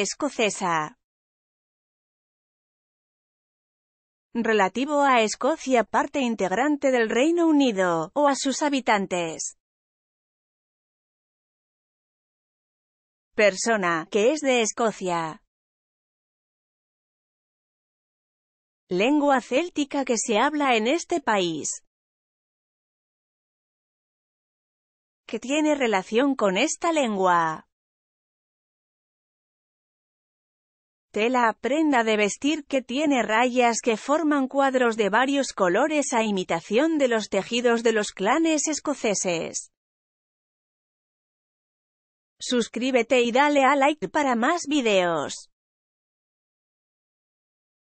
escocesa. Relativo a Escocia parte integrante del Reino Unido, o a sus habitantes. Persona, que es de Escocia. Lengua céltica que se habla en este país. Que tiene relación con esta lengua. la prenda de vestir que tiene rayas que forman cuadros de varios colores a imitación de los tejidos de los clanes escoceses. Suscríbete y dale a like para más videos.